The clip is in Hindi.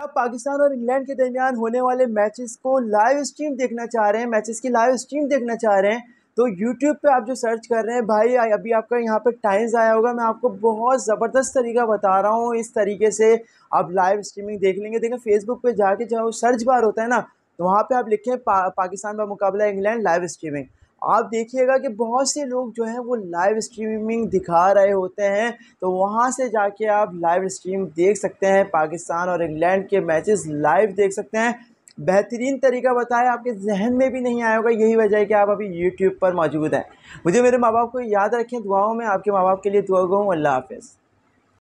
आप पाकिस्तान और इंग्लैंड के दरमियान होने वाले मैचेस को लाइव स्ट्रीम देखना चाह रहे हैं मैचेस की लाइव स्ट्रीम देखना चाह रहे हैं तो यूट्यूब पे आप जो सर्च कर रहे हैं भाई अभी आपका यहाँ पे टाइम्स आया होगा मैं आपको बहुत ज़बरदस्त तरीका बता रहा हूँ इस तरीके से आप लाइव स्ट्रीमिंग देख लेंगे देखें फेसबुक पर जाके जो सर्च बार होता है ना तो वहाँ पर आप लिखें पा, पाकिस्तान का मुकाबला इंग्लैंड लाइव स्ट्रीमिंग आप देखिएगा कि बहुत से लोग जो हैं वो लाइव स्ट्रीमिंग दिखा रहे होते हैं तो वहाँ से जाके आप लाइव स्ट्रीम देख सकते हैं पाकिस्तान और इंग्लैंड के मैचेस लाइव देख सकते हैं बेहतरीन तरीका बताया आपके जहन में भी नहीं आया होगा यही वजह है कि आप अभी यूट्यूब पर मौजूद हैं मुझे मेरे माँ बाप को याद रखें दुआओं में आपके माँ बाप के लिए दुआ गो अल्लाह हाफिज़